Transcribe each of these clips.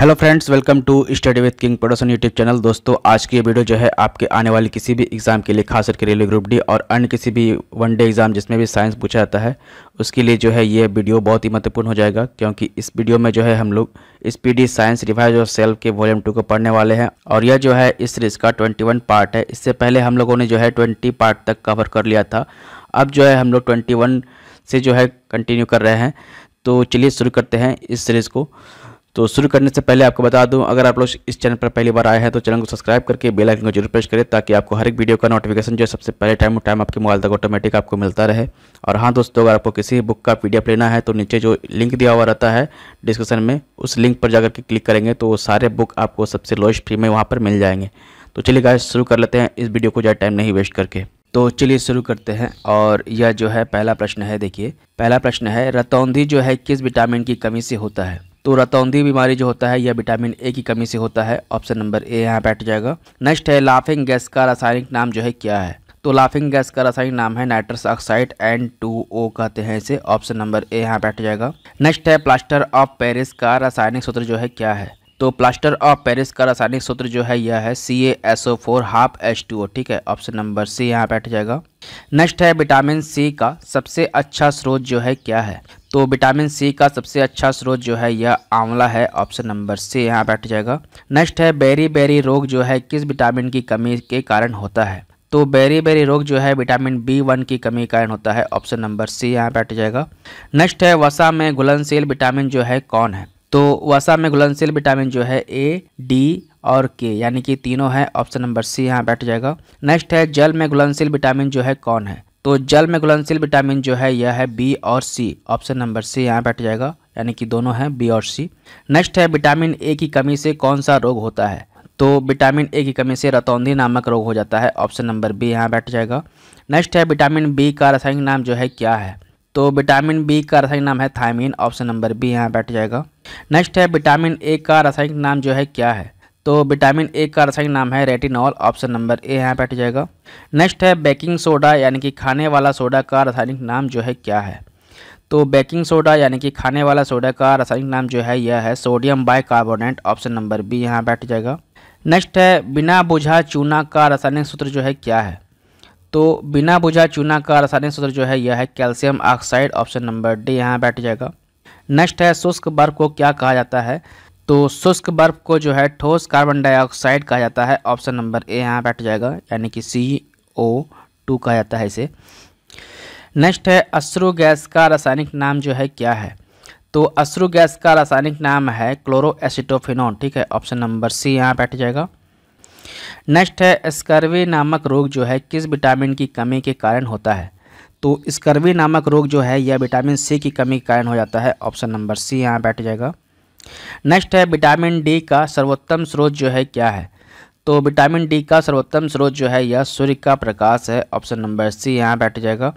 hello friends welcome to study with King Production YouTube channel दोस्तों आज की ये वीडियो जो है आपके आने वाली किसी भी एग्ज़ाम के लिए खास करके रेलवे ग्रुप डी और अन्य किसी भी वन डे एग्ज़ाम जिसमें भी साइंस पूछा जाता है उसके लिए जो है ये वीडियो बहुत ही महत्वपूर्ण हो जाएगा क्योंकि इस वीडियो में जो है हम लोग इस पी साइंस रिवाइज और सेल्फ के वॉल्यूम टू को पढ़ने वाले हैं और यह जो है इस सीरीज़ का ट्वेंटी पार्ट है इससे पहले हम लोगों ने जो है ट्वेंटी पार्ट तक कवर कर लिया था अब जो है हम लोग ट्वेंटी से जो है कंटिन्यू कर रहे हैं तो चलिए शुरू करते हैं इस सीरीज़ को तो शुरू करने से पहले आपको बता दूं अगर आप लोग इस चैनल पर पहली बार आए हैं तो चैनल को सब्सक्राइब करके बेल आइकन को जरूर प्रेस करें ताकि आपको हर एक वीडियो का नोटिफिकेशन जो है सबसे पहले टाइम टू टाइम आपके मोबाइल तक ऑटोमेटिक आपको मिलता रहे और हाँ दोस्तों अगर आपको किसी बुक का पी लेना है तो नीचे जो लिंक दिया हुआ रहता है डिस्क्रिप्शन में उस लिंक पर जाकर के क्लिक करेंगे तो वो सारे बुक आपको सबसे लोएस्ट फ्री में वहाँ पर मिल जाएंगे तो चलिए गाय शुरू कर लेते हैं इस वीडियो को ज़्यादा टाइम नहीं वेस्ट करके तो चलिए शुरू करते हैं और यह जो है पहला प्रश्न है देखिए पहला प्रश्न है रतौंधी जो है किस विटामिन की कमी से होता है तो रतौंदी बीमारी जो होता है यह विटामिन ए की कमी से होता है ऑप्शन नंबर ए यहाँ बैठ जाएगा नेक्स्ट है लाफिंग गैस का रासायनिक नाम जो है क्या है तो लाफिंग गैस का रासायनिक नाम है nitrous oxide N two O कहते हैं इसे ऑप्शन नंबर ए यहाँ बैठ जाएगा नेक्स्ट है प्लास्टर ऑफ पेरिस का रासायनिक सूत्र जो है क्या है तो प्लास्टर ऑफ पेरिस का रासायनिक सूत्र जो है यह है C A S O four half H two O ठीक है ऑप्शन नंबर सी यहाँ बैठ जाएगा नेक्स्ट है विटामिन सी का सबसे अच्छा स्रोत जो है क्या है तो विटामिन सी का सबसे अच्छा स्रोत जो है यह आंवला है ऑप्शन नंबर सी यहाँ बैठ जाएगा नेक्स्ट है बेरी बेरी रोग जो है किस विटामिन की कमी के कारण होता है तो बेरी बेरी रोग जो है विटामिन बी वन की कमी के कारण होता है ऑप्शन नंबर सी यहाँ बैठ जाएगा नेक्स्ट है वसा में घुलनशील विटामिन जो है कौन है तो वसा में घुलनशील विटामिन जो है ए डी और के यानी कि तीनों है ऑप्शन नंबर सी यहाँ बैठ जाएगा नेक्स्ट है जल में घुलनशील विटामिन जो है कौन है तो जल में घुलनशील विटामिन जो है यह है बी और सी ऑप्शन नंबर सी यहाँ बैठ जाएगा यानी कि दोनों हैं बी और सी नेक्स्ट है विटामिन ए की कमी से कौन सा रोग होता है तो विटामिन ए की कमी से रतौंधी नामक रोग हो जाता है ऑप्शन नंबर बी यहाँ बैठ जाएगा नेक्स्ट है विटामिन बी का रासायनिक नाम जो है क्या है तो विटामिन बी का रासायनिक नाम है थायमिन ऑप्शन नंबर बी यहाँ बैठ जाएगा नेक्स्ट है विटामिन ए का रासायनिक नाम जो है क्या है तो विटामिन ए का रासायनिक नाम है रेटिनॉल ऑप्शन नंबर ए यहाँ बैठ जाएगा नेक्स्ट है बेकिंग सोडा यानी कि खाने वाला सोडा का रासायनिक नाम जो है क्या है तो बेकिंग सोडा यानी कि खाने वाला सोडा का रासायनिक नाम जो है यह है sodium bicarbonate option number B यहाँ बैठ जाएगा नेक्स्ट है बिना बुझा चूना का रासायनिक सूत्र जो है क्या है तो बिना बुझा चूना का रासायनिक सूत्र जो है यह है calcium oxide option number D यहाँ बैठ जाएगा नेक्स्ट है शुष्क बर्फ को क्या कहा जाता है तो शुष्क बर्फ को जो है ठोस कार्बन डाइऑक्साइड कहा जाता है ऑप्शन नंबर ए यहाँ बैठ जाएगा यानी कि सी ओ टू कहा जाता है इसे नेक्स्ट है अश्रु गैस का रासायनिक नाम जो है क्या है तो अश्रु गैस का रासायनिक नाम है एसिटोफिनोन ठीक है ऑप्शन नंबर सी यहाँ बैठ जाएगा नेक्स्ट है स्कर्वी नामक रोग जो है किस विटामिन की कमी के कारण होता है तो स्कर्वी नामक रोग जो है यह विटामिन सी की कमी के कारण हो जाता है ऑप्शन नंबर सी यहाँ बैठ जाएगा नेक्स्ट है विटामिन डी का सर्वोत्तम स्रोत जो है क्या है तो विटामिन डी का सर्वोत्तम स्रोत जो है यह सूर्य का प्रकाश है ऑप्शन नंबर सी यहाँ बैठ जाएगा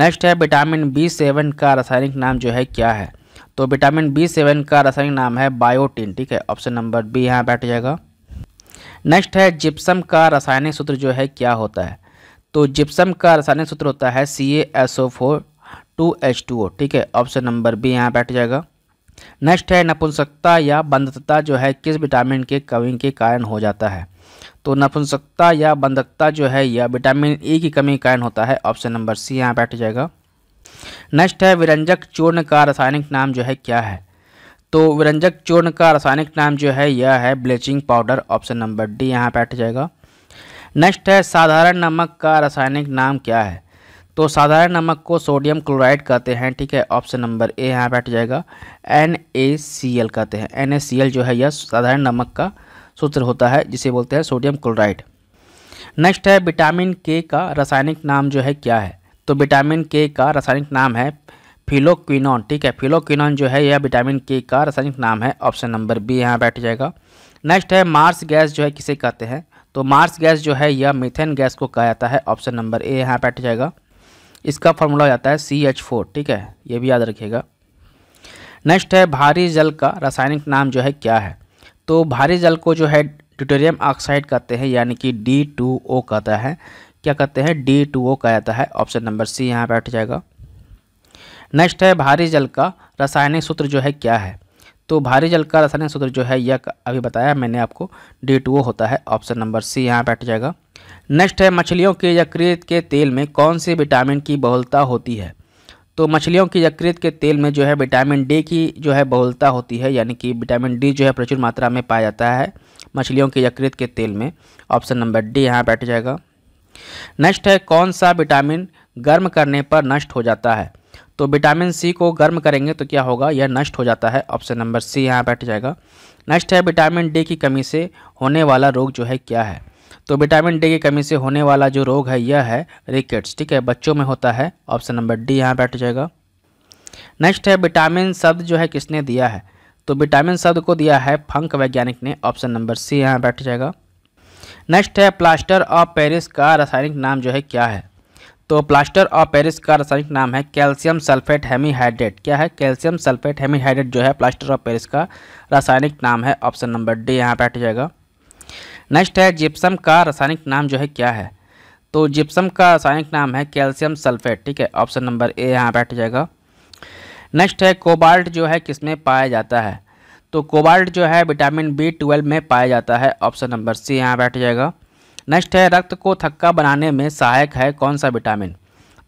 नेक्स्ट है विटामिन बी सेवन का रासायनिक नाम जो है क्या है तो विटामिन बी सेवन का रासायनिक नाम है बायोटिन ठीक है ऑप्शन नंबर बी यहाँ बैठ जाएगा नेक्स्ट है जिप्सम का रासायनिक सूत्र जो है क्या होता है तो जिप्सम का रासायनिक सूत्र होता है C A S O four two H two O ठीक है ऑप्शन नंबर बी यहाँ बैठ जाएगा नेक्स्ट है नपुंसकता या बंधकता जो है किस विटामिन के कमी के कारण हो जाता है तो नपुंसकता या बंधकता जो है यह विटामिन ई की कमी के कारण होता है ऑप्शन नंबर सी यहाँ बैठ जाएगा नेक्स्ट है विरंजक चूर्ण का रासायनिक नाम जो है क्या है तो विरंजक चूर्ण का रासायनिक नाम जो है यह है bleaching powder option number D यहाँ बैठ जाएगा नेक्स्ट है साधारण नमक का रासायनिक नाम क्या है तो साधारण नमक को सोडियम क्लोराइड कहते हैं ठीक है ऑप्शन नंबर ए यहाँ बैठ जाएगा एन ए सी एल कहते हैं एन ए सी एल जो है यह साधारण नमक का सूत्र होता है जिसे बोलते हैं सोडियम क्लोराइड नेक्स्ट है विटामिन के का रासायनिक नाम जो है क्या है तो विटामिन के का रासायनिक नाम है फिलोक्विनॉन ठीक है फिलोक्विनॉन जो है यह विटामिन के का रासायनिक नाम है ऑप्शन नंबर बी यहाँ बैठ जाएगा नेक्स्ट है मार्स गैस जो है किसे कहते हैं तो मार्स गैस जो है यह मिथेन गैस को कहा जाता है ऑप्शन नंबर ए यहाँ बैठ जाएगा इसका फॉर्मूला हो जाता है सी एच फोर ठीक है ये भी याद रखिएगा नेक्स्ट है भारी जल का रासायनिक नाम जो है क्या है तो भारी जल को जो है ड्यूटेरियम ऑक्साइड कहते हैं यानी कि डी टू ओ कहता है क्या कहते हैं डी टू ओ कहा जाता है ऑप्शन नंबर सी यहाँ बैठ जाएगा नेक्स्ट है भारी जल का रासायनिक सूत्र जो है क्या है तो भारी जल का रासायनिक सूत्र जो है यह अभी बताया मैंने आपको डी टू ओ होता है ऑप्शन नंबर सी यहाँ बैठ जाएगा नेक्स्ट है मछलियों के यकृत के तेल में कौन से विटामिन की बहुलता होती है तो मछलियों के यकृत के तेल में जो है विटामिन डी की जो है बहुलता होती है यानी कि विटामिन डी जो है प्रचुर मात्रा में पाया जाता है मछलियों के यकृत के तेल में ऑप्शन नंबर डी यहाँ बैठ जाएगा नेक्स्ट है कौन सा विटामिन गर्म करने पर नष्ट हो जाता है तो विटामिन सी को गर्म करेंगे तो क्या होगा यह नष्ट हो जाता है ऑप्शन नंबर सी यहाँ बैठ जाएगा नेक्स्ट है विटामिन डी की कमी से होने वाला रोग जो है क्या है तो विटामिन डी की कमी से होने वाला जो रोग है यह है रिकेट्स ठीक है बच्चों में होता है ऑप्शन नंबर डी यहाँ बैठ जाएगा नेक्स्ट है विटामिन शब्द जो है किसने दिया है तो विटामिन शब्द को दिया है फंक वैज्ञानिक ने ऑप्शन नंबर सी यहाँ बैठ जाएगा नेक्स्ट है प्लास्टर ऑफ पेरिस का रासायनिक नाम जो है क्या है तो प्लास्टर ऑफ पेरिस का रासायनिक नाम है कैल्शियम सल्फेट हेमीहाइड्रेट क्या है कैल्शियम सल्फेट हेमीहाइड्रेट जो है प्लास्टर ऑफ पेरिस का रासायनिक नाम है ऑप्शन नंबर डी यहाँ बैठ जाएगा नेक्स्ट है जिप्सम का रासायनिक नाम जो है क्या है तो जिप्सम का रासायनिक नाम है कैल्शियम सल्फेट ठीक है ऑप्शन नंबर ए यहाँ बैठ जाएगा नेक्स्ट है कोबाल्ट जो है किस में पाया जाता है तो कोबाल्ट जो है विटामिन बी ट्वेल्व में पाया जाता है ऑप्शन नंबर सी यहाँ बैठ जाएगा नेक्स्ट है रक्त को थक्का बनाने में सहायक है कौन सा विटामिन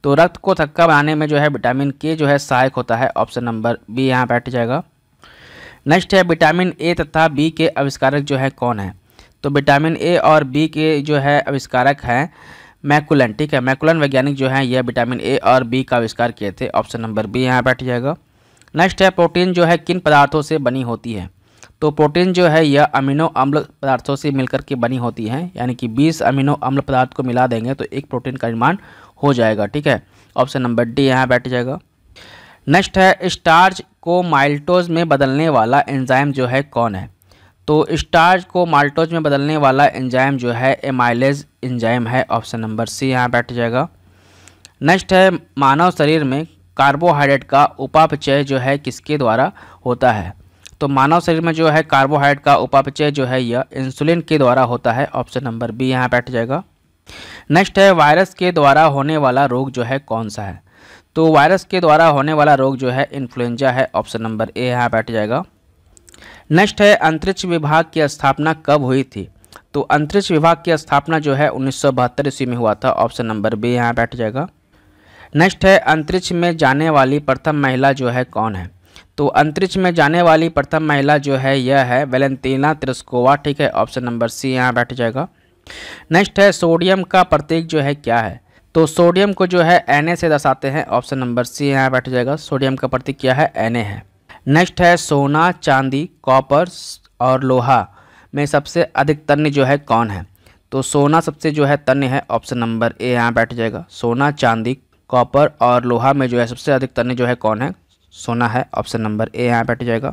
तो रक्त को थक्का बनाने में जो है विटामिन के जो है सहायक होता है ऑप्शन नंबर बी यहाँ बैठ जाएगा नेक्स्ट है विटामिन ए तथा बी के आविष्कारक जो है कौन है तो विटामिन ए और बी के जो है आविष्कारक हैं मैकुलन ठीक है मैकुलन वैज्ञानिक जो हैं यह विटामिन ए और बी का आविष्कार किए थे ऑप्शन नंबर बी यहाँ बैठ जाएगा नेक्स्ट है प्रोटीन जो है किन पदार्थों से बनी होती है तो प्रोटीन जो है यह अमीनो अम्ल पदार्थों से मिलकर के बनी होती है यानी कि 20 अमीनो अम्ल पदार्थ को मिला देंगे तो एक प्रोटीन का निर्माण हो जाएगा ठीक है ऑप्शन नंबर डी यहाँ बैठ जाएगा नेक्स्ट है स्टार्च को माइल्टोज में बदलने वाला एंजाइम जो है कौन है तो स्टार्च को माल्टोज में बदलने वाला एंजाइम जो है एमाइलेज एंजाइम है ऑप्शन नंबर सी यहाँ बैठ जाएगा नेक्स्ट है मानव शरीर में कार्बोहाइड्रेट का उपापचय जो है किसके द्वारा होता है तो मानव शरीर में जो है कार्बोहाइड्रेट का उपापचय जो है यह इंसुलिन के द्वारा होता है ऑप्शन नंबर बी यहाँ बैठ जाएगा नेक्स्ट है वायरस के द्वारा होने वाला रोग जो है कौन सा है तो वायरस के द्वारा होने वाला रोग जो है इन्फ्लुएंजा है ऑप्शन नंबर ए यहाँ बैठ जाएगा नेक्स्ट है अंतरिक्ष विभाग की स्थापना कब हुई थी तो अंतरिक्ष विभाग की स्थापना जो है उन्नीस सौ ईस्वी में हुआ था ऑप्शन नंबर बी यहाँ बैठ जाएगा नेक्स्ट है अंतरिक्ष में जाने वाली प्रथम महिला जो है कौन है तो अंतरिक्ष में जाने वाली प्रथम महिला जो है यह है वेलेंटीना त्रिस्कोवा ठीक है ऑप्शन नंबर सी यहाँ बैठ जाएगा नेक्स्ट है सोडियम का प्रतीक जो है क्या है तो सोडियम को जो है एन से दर्शाते हैं ऑप्शन नंबर सी यहाँ बैठ जाएगा सोडियम का प्रतीक क्या है एन है नेक्स्ट है सोना चांदी कॉपर और लोहा में सबसे अधिक तन्य जो है कौन है तो सोना सबसे जो है तन्य है ऑप्शन नंबर ए यहाँ बैठ जाएगा सोना चांदी कॉपर और लोहा में जो है सबसे अधिक तन्य जो है कौन है सोना है ऑप्शन नंबर ए यहाँ बैठ जाएगा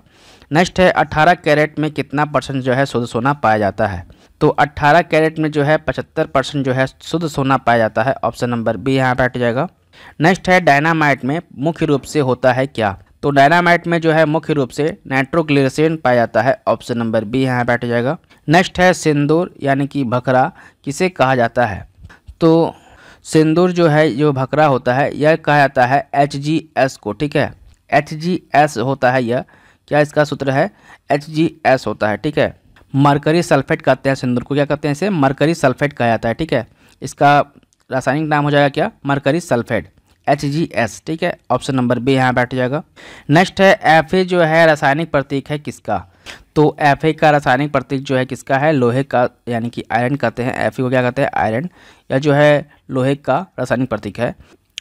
नेक्स्ट है 18 कैरेट में कितना परसेंट जो है शुद्ध सोना पाया जाता है तो 18 कैरेट में जो है 75 परसेंट जो है शुद्ध सोना पाया जाता है ऑप्शन नंबर बी यहाँ बैठ जाएगा नेक्स्ट है डायनामाइट में मुख्य रूप से होता है क्या तो डायनामाइट में जो है मुख्य रूप से नाइट्रोग्लिसरीन पाया जाता है ऑप्शन नंबर बी यहाँ बैठ जाएगा नेक्स्ट है सिंदूर यानी कि भकरा किसे कहा जाता है तो सिंदूर जो है जो भकरा होता है यह कहा जाता है एच जी एस को ठीक है एच जी एस होता है यह क्या इसका सूत्र है एच जी एस होता है ठीक है मरकरी सल्फेट कहते हैं सिंदूर को क्या कहते हैं इसे मरकरी सल्फेट कहा जाता है ठीक है इसका रासायनिक नाम हो जाएगा क्या mercury sulphate H G S ठीक है ऑप्शन नंबर बी यहाँ बैठ जाएगा नेक्स्ट है एफ ए जो है रासायनिक प्रतीक है किसका तो एफ ए का रासायनिक प्रतीक जो है किसका है लोहे का यानी कि आयरन कहते हैं एफ ए को क्या कहते हैं आयरन या जो है लोहे का रासायनिक प्रतीक है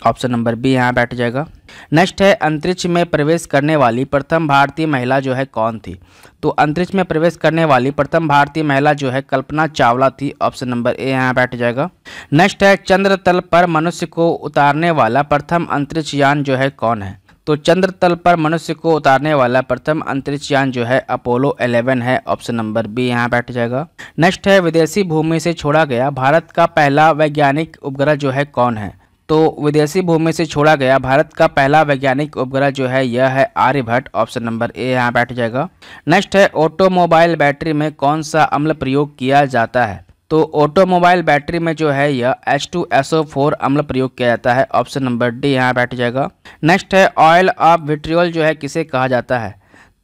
ऑप्शन नंबर बी यहाँ बैठ जाएगा नेक्स्ट है अंतरिक्ष में प्रवेश करने वाली प्रथम भारतीय महिला जो है कौन थी तो अंतरिक्ष में प्रवेश करने वाली प्रथम भारतीय महिला जो है कल्पना चावला थी ऑप्शन नंबर ए यहाँ बैठ जाएगा नेक्स्ट है चंद्र तल पर मनुष्य को उतारने वाला प्रथम अंतरिक्ष यान जो है कौन है तो चंद्र तल पर मनुष्य को उतारने वाला प्रथम अंतरिक्ष यान जो है अपोलो 11 है ऑप्शन नंबर बी यहाँ बैठ जाएगा नेक्स्ट है विदेशी भूमि से छोड़ा गया भारत का पहला वैज्ञानिक उपग्रह जो है कौन है तो विदेशी भूमि से छोड़ा गया भारत का पहला वैज्ञानिक उपग्रह जो है यह है आर्यभट्ट ऑप्शन नंबर ए यहाँ बैठ जाएगा नेक्स्ट है ऑटोमोबाइल बैटरी में कौन सा अम्ल प्रयोग किया जाता है तो ऑटोमोबाइल बैटरी में जो है यह H2SO4 अम्ल प्रयोग किया जाता है ऑप्शन नंबर डी यहाँ बैठ जाएगा नेक्स्ट है ऑयल ऑफ विट्रियोल जो है किसे कहा जाता है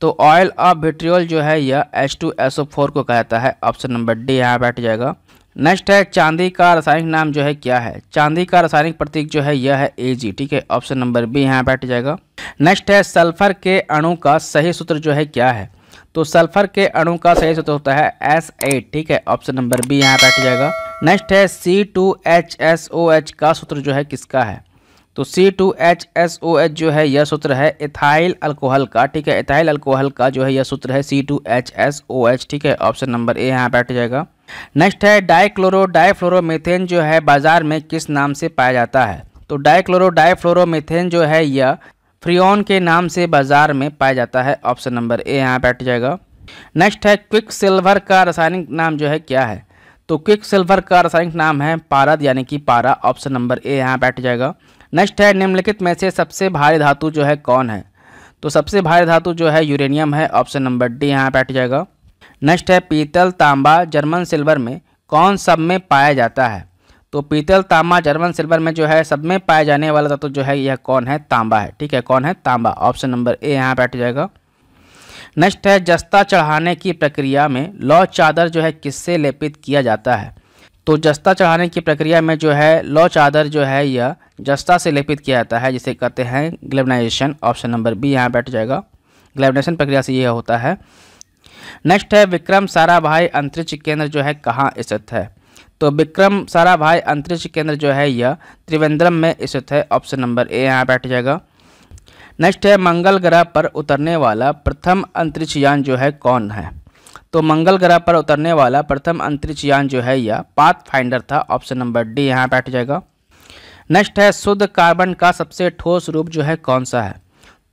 तो ऑयल ऑफ विट्रियोल जो है यह H2SO4 को कहा जाता है ऑप्शन नंबर डी यहाँ बैठ जाएगा नेक्स्ट है चांदी का रासायनिक नाम जो है क्या है चांदी का रासायनिक प्रतीक जो है यह है ए जी ठीक है ऑप्शन नंबर बी यहाँ बैठ जाएगा नेक्स्ट है सल्फर के अणु का सही सूत्र जो है क्या है तो सल्फर के अणु का सही सूत्र होता है एस एट ठीक है ऑप्शन नंबर बी यहाँ बैठ जाएगा नेक्स्ट है C two H S O H का सूत्र जो है किसका है तो C two H S O H जो है यह सूत्र है इथाइल अल्कोहल का ठीक है इथाइल अल्कोहल का जो है यह सूत्र है C two H S O H ठीक है ऑप्शन नंबर ए यहाँ बैठ जाएगा नेक्स्ट है डाइक्लोरो डाइफ्लोरोमेथेन जो है बाजार में किस नाम से पाया जाता है तो डाइक्लोरो डाइफ्लोरोमेथेन जो है यह फ्रियोन के नाम से बाजार में पाया जाता है ऑप्शन नंबर ए यहाँ बैठ जाएगा नेक्स्ट है क्विक सिल्वर का रासायनिक नाम जो है क्या है तो क्विक सिल्वर का रासायनिक नाम है पारद यानी कि पारा ऑप्शन नंबर ए यहाँ बैठ जाएगा नेक्स्ट है निम्नलिखित में से सबसे भारी धातु जो है कौन है तो सबसे भारी धातु जो है यूरेनियम है ऑप्शन नंबर डी यहाँ बैठ जाएगा नेक्स्ट है पीतल तांबा जर्मन सिल्वर में कौन सब में पाया जाता है तो पीतल तांबा जर्मन सिल्वर में जो है सब में पाया जाने वाला तत्व तो जो है यह कौन है तांबा है ठीक है कौन है तांबा ऑप्शन नंबर ए यहाँ बैठ जाएगा नेक्स्ट है जस्ता चढ़ाने की प्रक्रिया में लौ चादर जो है किससे लेपित किया जाता है तो जस्ता चढ़ाने की प्रक्रिया में जो है लौ चादर जो है यह जस्ता से लेपित किया जाता है जिसे कहते हैं ग्लेबनाइजेशन ऑप्शन नंबर बी यहाँ बैठ जाएगा ग्लेबनाइजेशन प्रक्रिया से यह होता है नेक्स्ट है विक्रम साराभाई अंतरिक्ष केंद्र जो है कहाँ स्थित है तो विक्रम साराभाई अंतरिक्ष केंद्र जो है यह त्रिवेंद्रम में स्थित है ऑप्शन नंबर ए यहाँ बैठ जाएगा नेक्स्ट है मंगल ग्रह पर उतरने वाला प्रथम अंतरिक्ष यान जो है कौन है तो मंगल ग्रह पर उतरने वाला प्रथम अंतरिक्ष यान जो है यह पाथ फाइंडर था ऑप्शन नंबर डी यहाँ बैठ जाएगा नेक्स्ट है शुद्ध कार्बन का सबसे ठोस रूप जो है कौन सा है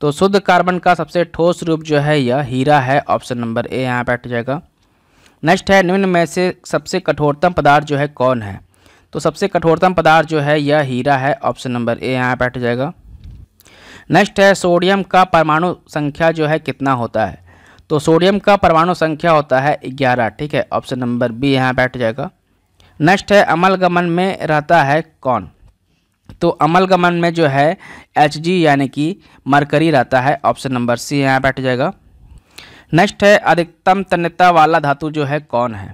तो शुद्ध कार्बन का सबसे ठोस रूप जो है यह हीरा है ऑप्शन नंबर ए यहाँ पर जाएगा नेक्स्ट है निम्न में से सबसे कठोरतम पदार्थ जो है कौन है तो सबसे कठोरतम पदार्थ जो है यह हीरा है ऑप्शन नंबर ए यहाँ पर जाएगा नेक्स्ट है सोडियम का परमाणु संख्या जो है कितना होता है तो सोडियम का परमाणु संख्या होता है ग्यारह ठीक है ऑप्शन नंबर बी यहाँ बैठ जाएगा नेक्स्ट है अमलगमन में रहता है कौन तो अमलगमन में जो है एच यानी कि मरकरी रहता है ऑप्शन नंबर सी यहाँ बैठ जाएगा नेक्स्ट है अधिकतम तन्यता वाला धातु जो है कौन है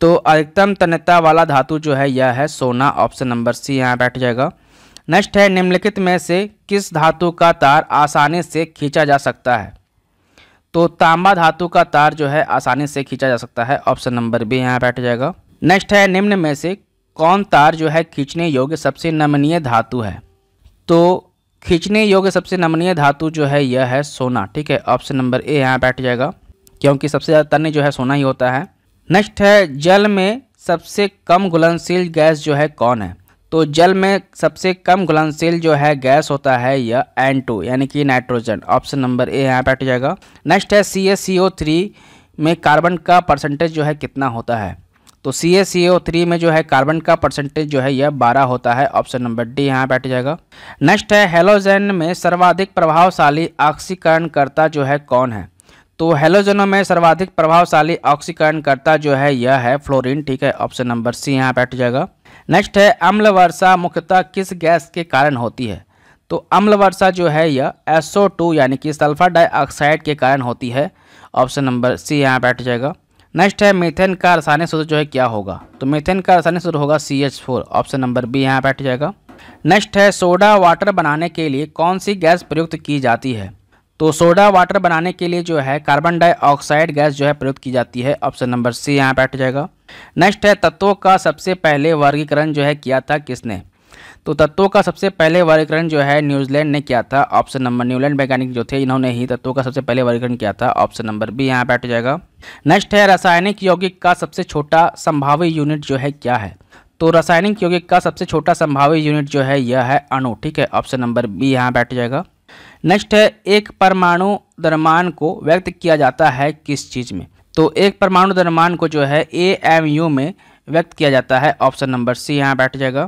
तो अधिकतम तन्यता वाला धातु जो है यह है सोना ऑप्शन नंबर सी यहाँ बैठ जाएगा नेक्स्ट है निम्नलिखित में से किस धातु का तार आसानी से खींचा जा सकता है तो तांबा धातु का तार जो है आसानी से खींचा जा सकता है ऑप्शन नंबर बी यहाँ बैठ जाएगा नेक्स्ट है निम्न में से कौन तार जो है खींचने योग्य सबसे नमनीय धातु है तो खींचने योग्य सबसे नमनीय धातु जो है यह है सोना ठीक है ऑप्शन नंबर ए यहाँ बैठ जाएगा क्योंकि सबसे ज़्यादा तन्य जो है सोना ही होता है नेक्स्ट है जल में सबसे कम घुलनशील गैस जो है कौन है तो जल में सबसे कम घुलनशील जो है गैस होता है यह एन टू यानी कि नाइट्रोजन ऑप्शन नंबर ए यहाँ बैठ जाएगा नेक्स्ट है C S C O three में कार्बन का परसेंटेज जो है कितना होता है तो सी ए सी ओ थ्री में जो है कार्बन का परसेंटेज जो है यह बारह होता है ऑप्शन नंबर डी यहाँ बैठ जाएगा नेक्स्ट है हेलोजेन में सर्वाधिक प्रभावशाली ऑक्सीकरणकर्ता जो है कौन है तो हेलोजेनों में सर्वाधिक प्रभावशाली ऑक्सीकरणकर्ता जो है यह है फ्लोरीन ठीक है ऑप्शन नंबर सी यहाँ बैठ जाएगा नेक्स्ट है अम्ल वर्षा मुख्यतः किस गैस के कारण होती है तो अम्ल वर्षा जो है यह एसओ टू यानी कि सल्फर डाइऑक्साइड के कारण होती है ऑप्शन नंबर सी यहाँ बैठ जाएगा नेक्स्ट है मेथेन का रासायनिक सूत्र जो है क्या होगा तो मेथेन का रासायनिक सूत्र होगा C H four option number B यहाँ बैठ जाएगा नेक्स्ट है सोडा वाटर बनाने के लिए कौन सी गैस प्रयुक्त की जाती है तो सोडा वाटर बनाने के लिए जो है कार्बन डाइऑक्साइड गैस जो है प्रयुक्त की जाती है ऑप्शन नंबर सी यहाँ बैठ जाएगा नेक्स्ट है तत्वों का सबसे पहले वर्गीकरण जो है किया था किसने तो तत्वों का सबसे पहले वर्गीकरण जो है न्यूजीलैंड ने किया था ऑप्शन नंबर न्यूजीलैंड वैज्ञानिक जो थे इन्होंने ही तत्वों का सबसे पहले वर्गीकरण किया था ऑप्शन नंबर बी यहाँ बैठ जाएगा नेक्स्ट है रासायनिक यौगिक का सबसे छोटा संभावित यूनिट जो है क्या है तो रासायनिक यौगिक का सबसे छोटा संभावी यूनिट जो है यह है अणु ठीक है ऑप्शन नंबर बी यहाँ बैठ जाएगा नेक्स्ट है एक परमाणु दरमान को व्यक्त किया जाता है किस चीज़ में तो एक परमाणु दरमान को जो है ए एम यू में व्यक्त किया जाता है ऑप्शन नंबर सी यहाँ बैठ जाएगा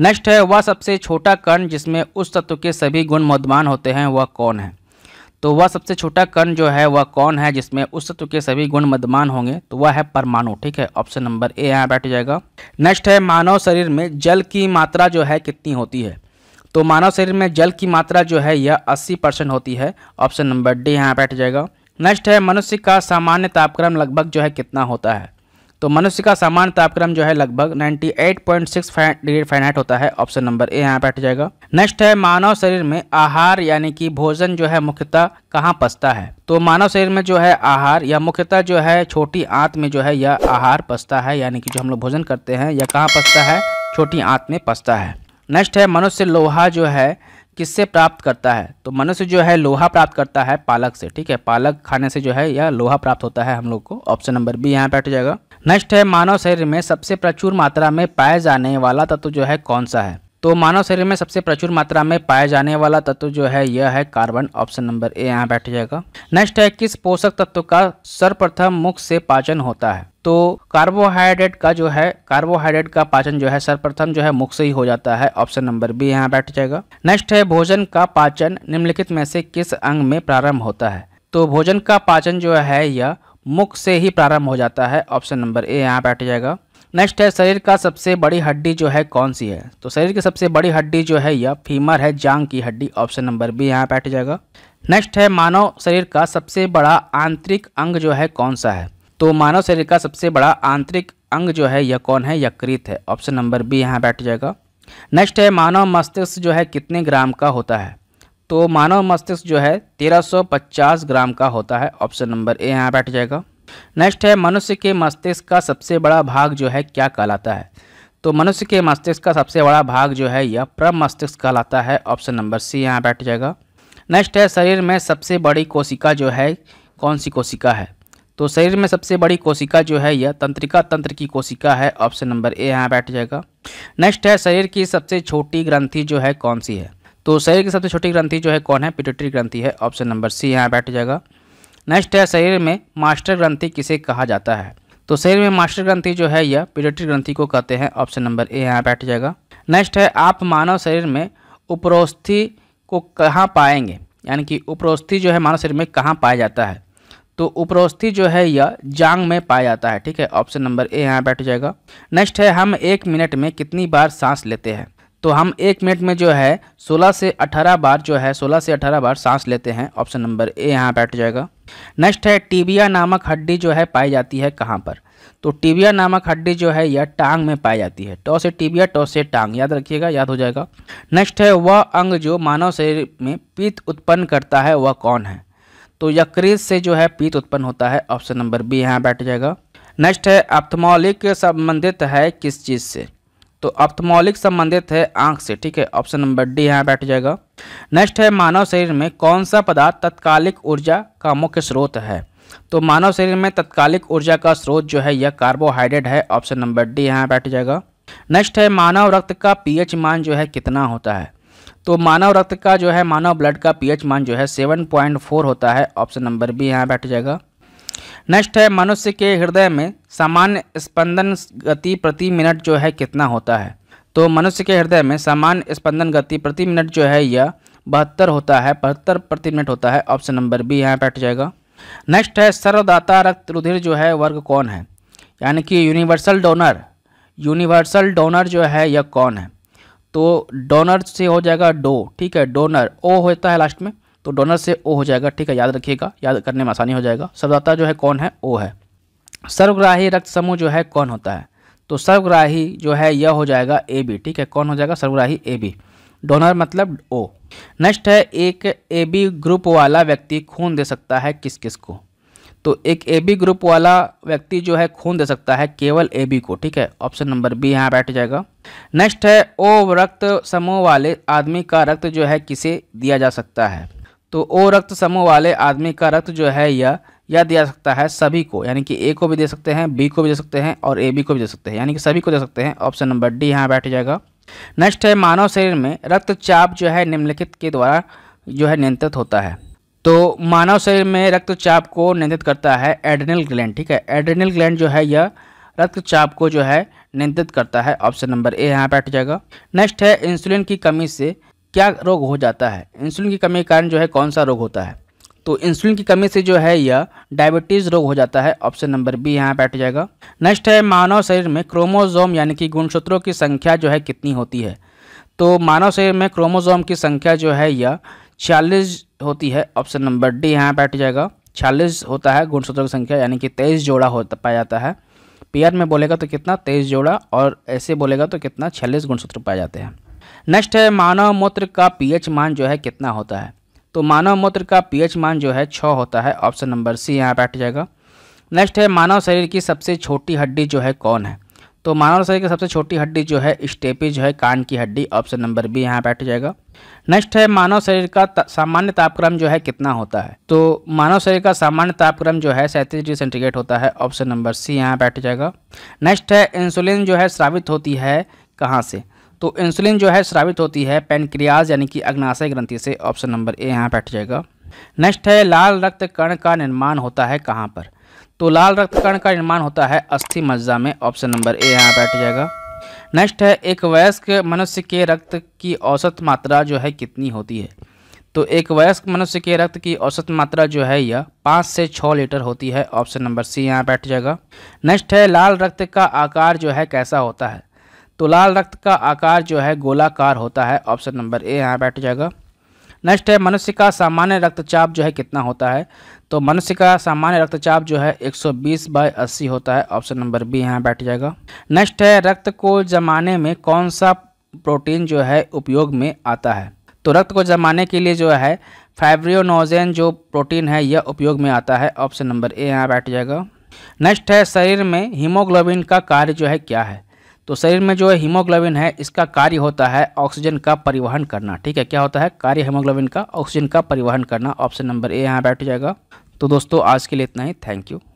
नेक्स्ट है वह सबसे छोटा कण जिसमें उस तत्व के सभी गुण मौदमान होते हैं वह कौन है तो वह सबसे छोटा कण जो है वह कौन है जिसमें उस तत्व के सभी गुण मदमान होंगे तो वह है परमाणु ठीक है ऑप्शन नंबर ए यहाँ बैठ जाएगा नेक्स्ट है मानव शरीर में जल की मात्रा जो है कितनी होती है तो मानव शरीर में जल की मात्रा जो है यह 80 परसेंट होती है ऑप्शन नंबर डी यहाँ बैठ जाएगा नेक्स्ट है मनुष्य का सामान्य तापक्रम लगभग जो है कितना होता है तो मनुष्य का सामान्य तापक्रम जो है लगभग 98.6 डिग्री फाइनाइट होता है ऑप्शन नंबर ए यहाँ पे हट जाएगा नेक्स्ट है मानव शरीर में आहार यानी कि भोजन जो है मुख्यतः कहाँ पसता है तो मानव शरीर में जो है आहार या मुख्यतः जो है छोटी आंत में जो है यह आहार पसता है यानी कि जो हम लोग भोजन करते हैं यह कहाँ पसता है छोटी आंत में पसता है नेक्स्ट है मनुष्य लोहा जो है किससे प्राप्त करता है तो मनुष्य जो है लोहा प्राप्त करता है पालक से ठीक है पालक खाने से जो है यह लोहा प्राप्त होता है हम लोग को ऑप्शन नंबर बी यहाँ पे हट जाएगा नेक्स्ट है मानव शरीर में सबसे प्रचुर मात्रा में पाया जाने वाला तत्व जो है कौन सा है तो मानव शरीर में सबसे प्रचुर मात्रा में पाया जाने वाला तत्व जो है यह है कार्बन ऑप्शन नंबर ए यहाँ बैठ जाएगा नेक्स्ट है किस पोषक तत्व का सर्वप्रथम मुख से पाचन होता है तो कार्बोहाइड्रेट का जो है कार्बोहाइड्रेट का पाचन जो है सर्वप्रथम जो है मुख से ही हो जाता है ऑप्शन नंबर बी यहाँ बैठ जाएगा नेक्स्ट है भोजन का पाचन निम्नलिखित में से किस अंग में प्रारंभ होता है तो भोजन का पाचन जो है यह मुख से ही प्रारंभ हो जाता है ऑप्शन नंबर ए यहाँ पर हट जाएगा नेक्स्ट है शरीर का सबसे बड़ी हड्डी जो है कौन सी है तो शरीर की सबसे बड़ी हड्डी जो है यह फीमर है जांग की हड्डी ऑप्शन नंबर बी यहाँ पर हट जाएगा नेक्स्ट है मानव शरीर का सबसे बड़ा आंतरिक अंग जो है कौन सा है तो मानव शरीर का सबसे बड़ा आंतरिक अंग जो है यह कौन है यकृत है ऑप्शन नंबर बी यहाँ बैठ जाएगा नेक्स्ट है मानव मस्तिष्क जो है कितने ग्राम का होता है तो मानव मस्तिष्क जो है 1350 ग्राम का होता है ऑप्शन नंबर ए यहाँ बैठ जाएगा नेक्स्ट है मनुष्य के मस्तिष्क का सबसे बड़ा भाग जो है क्या कहलाता है तो मनुष्य के मस्तिष्क का सबसे बड़ा भाग जो है यह प्रम मस्तिष्क कहलाता है ऑप्शन नंबर सी यहाँ बैठ जाएगा नेक्स्ट है शरीर में सबसे बड़ी कोशिका जो है कौन सी कोशिका है तो शरीर में सबसे बड़ी कोशिका जो है यह तंत्रिका तंत्र की कोशिका है ऑप्शन नंबर ए यहाँ बैठ जाएगा नेक्स्ट है शरीर की सबसे छोटी ग्रंथि जो है कौन सी है तो शरीर की सबसे छोटी ग्रंथि जो है कौन है पिटोटरी ग्रंथि है ऑप्शन नंबर सी यहाँ बैठ जाएगा नेक्स्ट है शरीर में मास्टर ग्रंथि किसे कहा जाता है तो शरीर में मास्टर ग्रंथि जो है यह पिटोटरी ग्रंथि को कहते हैं ऑप्शन नंबर ए यहाँ बैठ जाएगा नेक्स्ट है आप मानव शरीर में उपरोस्थि को कहाँ पाएंगे यानी कि उपरोस्थि जो है मानव शरीर में कहाँ पाया जाता है तो उपरोस्थि जो है यह जांग में पाया जाता है ठीक है ऑप्शन नंबर ए यहाँ बैठ जाएगा नेक्स्ट है हम एक मिनट में कितनी बार सांस लेते हैं तो हम एक मिनट में जो है 16 से 18 बार जो है 16 से 18 बार सांस लेते हैं ऑप्शन नंबर ए यहाँ बैठ जाएगा नेक्स्ट है टीबिया नामक हड्डी जो है पाई जाती है कहाँ पर तो टीबिया नामक हड्डी जो है यह टांग में पाई जाती है टॉ से टीबिया टॉ से टांग याद रखिएगा याद हो जाएगा नेक्स्ट है वह अंग जो मानव शरीर में पीत उत्पन्न करता है वह कौन है तो यकृत से जो है पीत उत्पन्न होता है ऑप्शन नंबर बी यहाँ बैठ जाएगा नेक्स्ट है अपथमौलिक संबंधित है किस चीज़ से तो अपथमोलिक संबंधित है आंख से ठीक है ऑप्शन नंबर डी यहाँ बैठ जाएगा नेक्स्ट है मानव शरीर में कौन सा पदार्थ तत्कालिक ऊर्जा का मुख्य स्रोत है तो मानव शरीर में तत्कालिक ऊर्जा का स्रोत जो है यह कार्बोहाइड्रेट है ऑप्शन नंबर डी यहाँ बैठ जाएगा नेक्स्ट है मानव रक्त का पी मान जो है कितना होता है तो मानव रक्त का जो है मानव ब्लड का पीएच मान जो है फोर होता है ऑप्शन नंबर बी यहाँ बैठ जाएगा नेक्स्ट है मनुष्य के हृदय में सामान्य स्पंदन गति प्रति मिनट जो है कितना होता है तो मनुष्य के हृदय में सामान्य स्पंदन गति प्रति मिनट जो है यह बहत्तर होता है बहत्तर प्रति मिनट होता है ऑप्शन नंबर बी यहाँ बैठ जाएगा नेक्स्ट है सर्वदाता रक्त रुधिर जो है वर्ग कौन है यानी कि यूनिवर्सल डोनर यूनिवर्सल डोनर जो है यह कौन है तो डोनर से हो जाएगा डो ठीक है डोनर ओ होता है लास्ट में तो डोनर से ओ हो जाएगा ठीक है याद रखिएगा याद करने में आसानी हो जाएगा सर्वदाता जो है कौन है ओ है सर्वग्राही रक्त समूह जो है कौन होता है तो सर्वग्राही जो है यह हो जाएगा ए बी ठीक है कौन हो जाएगा सर्वग्राही ए बी डोनर मतलब ओ नेक्स्ट है एक ए बी ग्रुप वाला व्यक्ति खून दे सकता है किस किस को तो एक ए बी ग्रुप वाला व्यक्ति जो है खून दे सकता है केवल ए बी को ठीक है ऑप्शन नंबर बी यहाँ बैठ जाएगा नेक्स्ट है ओ रक्त समूह वाले आदमी का रक्त जो है किसे दिया जा सकता है तो ओ रक्त समूह वाले आदमी का रक्त जो है यह या दिया सकता है सभी को यानी कि ए को भी दे सकते हैं बी को भी दे सकते हैं और ए बी को भी दे सकते हैं यानी कि सभी को दे सकते हैं ऑप्शन नंबर डी यहाँ बैठ जाएगा नेक्स्ट है मानव शरीर में रक्तचाप जो है निम्नलिखित के द्वारा जो है नियंत्रित होता है तो मानव शरीर में रक्तचाप को नियंत्रित करता है एड्रिनल ग्लैंड ठीक है एड्रिनल ग्लैंड जो है यह रक्तचाप को जो है नियंत्रित करता है ऑप्शन नंबर ए यहाँ बैठ जाएगा नेक्स्ट है इंसुलिन की कमी से क्या रोग हो जाता है इंसुलिन की कमी के कारण जो है कौन सा रोग होता है तो इंसुलिन की कमी से जो है यह डायबिटीज़ रोग हो जाता है ऑप्शन नंबर बी यहाँ बैठ जाएगा नेक्स्ट है मानव शरीर में क्रोमोजोम यानी कि गुणसूत्रों की संख्या जो है कितनी होती है तो मानव शरीर में क्रोमोजोम की संख्या जो है यह छियालीस होती है ऑप्शन नंबर डी यहाँ बैठ जाएगा छियालीस होता है गुणसूत्रों की संख्या यानी कि तेईस जोड़ा होता पाया जाता है पेयर में बोलेगा तो कितना तेईस जोड़ा और ऐसे बोलेगा तो कितना छियालीस गुणसूत्र पाए जाते हैं नेक्स्ट है मानव मूत्र का पीएच मान जो है कितना होता है तो मानव मूत्र का पीएच मान जो है छः होता है ऑप्शन नंबर सी यहाँ बैठ जाएगा नेक्स्ट है मानव शरीर की सबसे छोटी हड्डी जो है कौन है तो मानव शरीर की सबसे छोटी हड्डी जो है स्टेपी जो है कान की हड्डी ऑप्शन नंबर बी यहाँ बैठ जाएगा नेक्स्ट है मानव शरीर का सामान्य तापक्रम जो है कितना होता है तो मानव शरीर का सामान्य तापक्रम जो है सैंतीस डिग्री सेंटीग्रेड होता है ऑप्शन नंबर सी यहाँ बैठ जाएगा नेक्स्ट है इंसुलिन जो है स्रावित होती है कहाँ से तो इंसुलिन जो है स्रावित होती है पेनक्रियाज यानी कि अग्नाशय ग्रंथि से ऑप्शन नंबर ए यहाँ बैठ जाएगा नेक्स्ट है लाल रक्त कण का निर्माण होता है कहाँ पर तो लाल रक्त कण का निर्माण होता है अस्थि मज्जा में ऑप्शन नंबर ए यहाँ बैठ जाएगा नेक्स्ट है एक वयस्क मनुष्य के रक्त की औसत मात्रा जो है कितनी होती है तो एक वयस्क मनुष्य के रक्त की औसत मात्रा जो है यह पाँच से छः लीटर होती है ऑप्शन नंबर सी यहाँ बैठ जाएगा नेक्स्ट है लाल रक्त का आकार जो है कैसा होता है तो लाल रक्त का आकार जो है गोलाकार होता है ऑप्शन नंबर ए यहाँ बैठ जाएगा नेक्स्ट है मनुष्य का सामान्य रक्तचाप जो है कितना होता है तो मनुष्य का सामान्य रक्तचाप जो है 120 सौ बीस बाय अस्सी होता है ऑप्शन नंबर बी यहाँ बैठ जाएगा नेक्स्ट है रक्त को जमाने में कौन सा प्रोटीन जो है उपयोग में आता है तो रक्त को जमाने के लिए जो है फाइब्रियोनोजेन जो प्रोटीन है यह उपयोग में आता है ऑप्शन नंबर ए यहाँ बैठ जाएगा नेक्स्ट है शरीर में हीमोग्लोबिन का कार्य जो है क्या है तो शरीर में जो है हीमोग्लोबिन है इसका कार्य होता है ऑक्सीजन का परिवहन करना ठीक है क्या होता है कार्य हीमोग्लोबिन का ऑक्सीजन का परिवहन करना ऑप्शन नंबर ए यहाँ बैठ जाएगा तो दोस्तों आज के लिए इतना ही थैंक यू